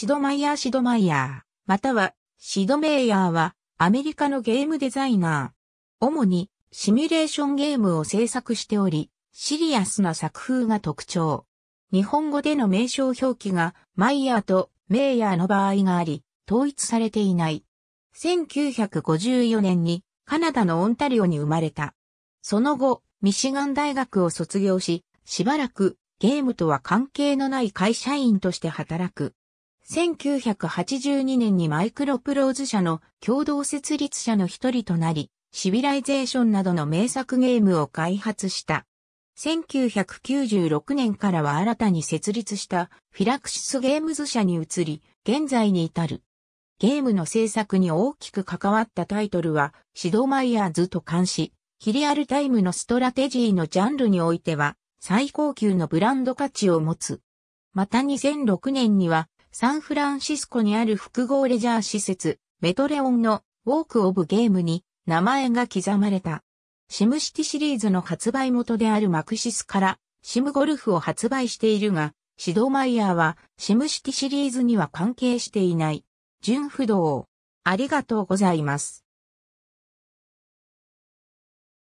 シドマイヤー・シドマイヤー、またはシドメイヤーはアメリカのゲームデザイナー。主にシミュレーションゲームを制作しており、シリアスな作風が特徴。日本語での名称表記がマイヤーとメイヤーの場合があり、統一されていない。1954年にカナダのオンタリオに生まれた。その後、ミシガン大学を卒業し、しばらくゲームとは関係のない会社員として働く。1982年にマイクロプローズ社の共同設立者の一人となり、シビライゼーションなどの名作ゲームを開発した。1996年からは新たに設立したフィラクシスゲームズ社に移り、現在に至る。ゲームの制作に大きく関わったタイトルは、シドマイヤーズと監し、ヒリアルタイムのストラテジーのジャンルにおいては、最高級のブランド価値を持つ。また2006年には、サンフランシスコにある複合レジャー施設、メトレオンのウォークオブゲームに名前が刻まれた。シムシティシリーズの発売元であるマクシスからシムゴルフを発売しているが、シドマイヤーはシムシティシリーズには関係していない。純不動。ありがとうございます。